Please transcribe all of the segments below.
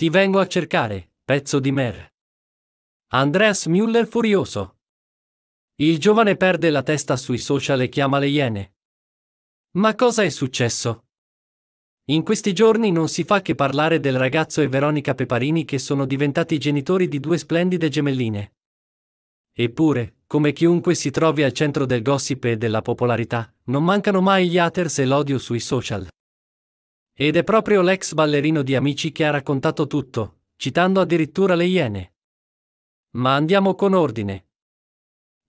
Ti vengo a cercare, pezzo di mer. Andreas Müller furioso. Il giovane perde la testa sui social e chiama le iene. Ma cosa è successo? In questi giorni non si fa che parlare del ragazzo e Veronica Peparini che sono diventati genitori di due splendide gemelline. Eppure, come chiunque si trovi al centro del gossip e della popolarità, non mancano mai gli haters e l'odio sui social. Ed è proprio l'ex ballerino di Amici che ha raccontato tutto, citando addirittura le Iene. Ma andiamo con ordine.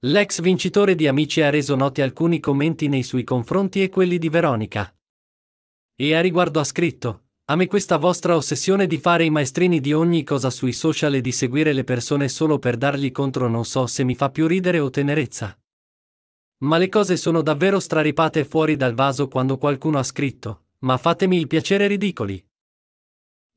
L'ex vincitore di Amici ha reso noti alcuni commenti nei suoi confronti e quelli di Veronica. E a riguardo ha scritto, a me questa vostra ossessione di fare i maestrini di ogni cosa sui social e di seguire le persone solo per dargli contro non so se mi fa più ridere o tenerezza. Ma le cose sono davvero straripate fuori dal vaso quando qualcuno ha scritto, ma fatemi il piacere ridicoli.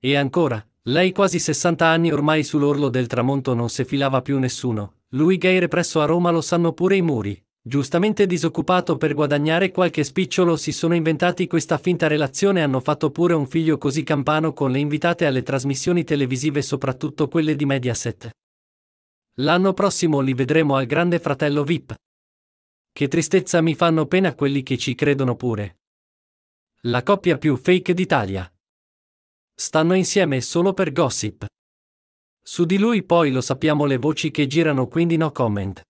E ancora, lei quasi 60 anni ormai sull'orlo del tramonto non se filava più nessuno, lui gay represso a Roma lo sanno pure i muri. Giustamente disoccupato per guadagnare qualche spicciolo si sono inventati questa finta relazione e hanno fatto pure un figlio così campano con le invitate alle trasmissioni televisive soprattutto quelle di Mediaset. L'anno prossimo li vedremo al grande fratello VIP. Che tristezza mi fanno pena quelli che ci credono pure. La coppia più fake d'Italia. Stanno insieme solo per gossip. Su di lui poi lo sappiamo le voci che girano quindi no comment.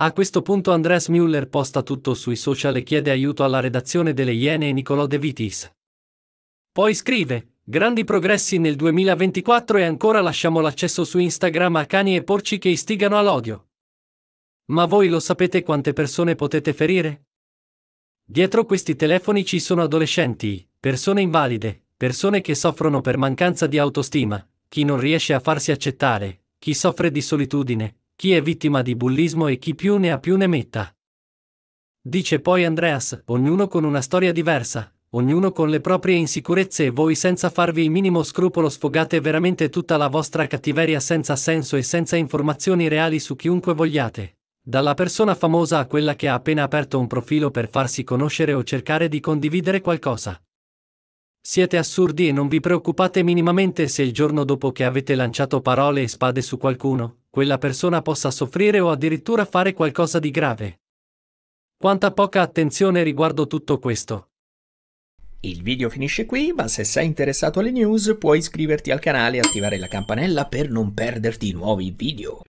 A questo punto Andreas Müller posta tutto sui social e chiede aiuto alla redazione delle Iene e Nicolò De Vitis. Poi scrive, grandi progressi nel 2024 e ancora lasciamo l'accesso su Instagram a cani e porci che istigano all'odio. Ma voi lo sapete quante persone potete ferire? Dietro questi telefoni ci sono adolescenti, persone invalide, persone che soffrono per mancanza di autostima, chi non riesce a farsi accettare, chi soffre di solitudine, chi è vittima di bullismo e chi più ne ha più ne metta. Dice poi Andreas, ognuno con una storia diversa, ognuno con le proprie insicurezze e voi senza farvi il minimo scrupolo sfogate veramente tutta la vostra cattiveria senza senso e senza informazioni reali su chiunque vogliate. Dalla persona famosa a quella che ha appena aperto un profilo per farsi conoscere o cercare di condividere qualcosa. Siete assurdi e non vi preoccupate minimamente se il giorno dopo che avete lanciato parole e spade su qualcuno, quella persona possa soffrire o addirittura fare qualcosa di grave. Quanta poca attenzione riguardo tutto questo. Il video finisce qui, ma se sei interessato alle news puoi iscriverti al canale e attivare la campanella per non perderti nuovi video.